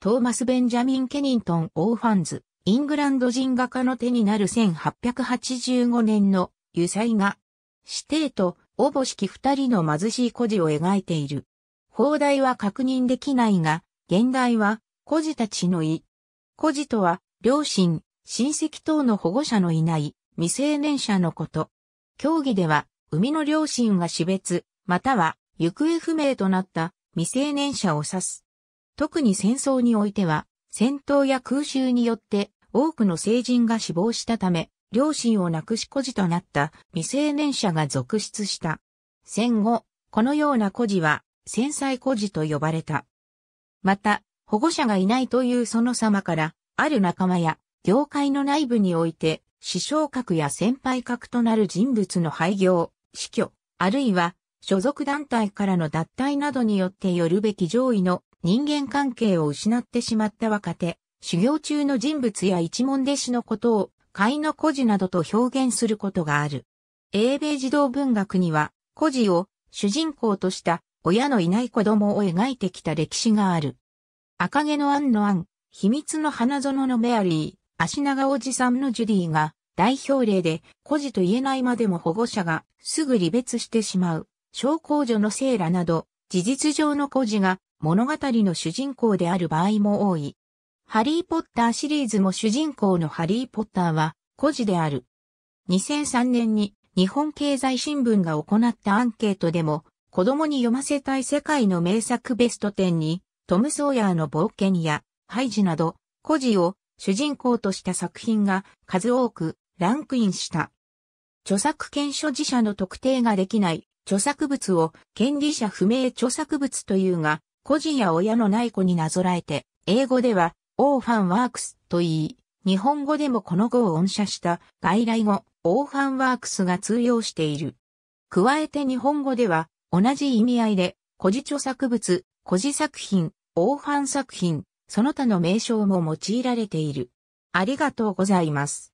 トーマス・ベンジャミン・ケニントン・オーファンズ、イングランド人画家の手になる1885年の油彩画。師弟と、おぼしき二人の貧しい孤児を描いている。放題は確認できないが、現代は、孤児たちの意。孤児とは、両親、親戚等の保護者のいない未成年者のこと。競技では、生みの両親が死別、または行方不明となった未成年者を指す。特に戦争においては、戦闘や空襲によって多くの成人が死亡したため、両親を亡くし孤児となった未成年者が続出した。戦後、このような孤児は、戦災孤児と呼ばれた。また、保護者がいないというその様から、ある仲間や業界の内部において、師匠格や先輩格となる人物の廃業、死去、あるいは所属団体からの脱退などによってよるべき上位の人間関係を失ってしまった若手、修行中の人物や一門弟子のことを、会の孤児などと表現することがある。英米児童文学には、孤児を主人公とした親のいない子供を描いてきた歴史がある。赤毛のアンのアン、秘密の花園のメアリー、足長おじさんのジュディが代表例で孤児と言えないまでも保護者がすぐ離別してしまう、小公女のセーラなど、事実上の孤児が物語の主人公である場合も多い。ハリーポッターシリーズも主人公のハリーポッターは孤児である。2003年に日本経済新聞が行ったアンケートでも子供に読ませたい世界の名作ベスト10にトム・ソーヤーの冒険やハイジなど孤児を主人公とした作品が数多くランクインした。著作権所持者の特定ができない著作物を権利者不明著作物というが孤児や親のない子になぞらえて、英語では、オーファンワークスと言い、日本語でもこの語を音写した外来語、オーファンワークスが通用している。加えて日本語では、同じ意味合いで、孤児著作物、孤児作品、オーファン作品、その他の名称も用いられている。ありがとうございます。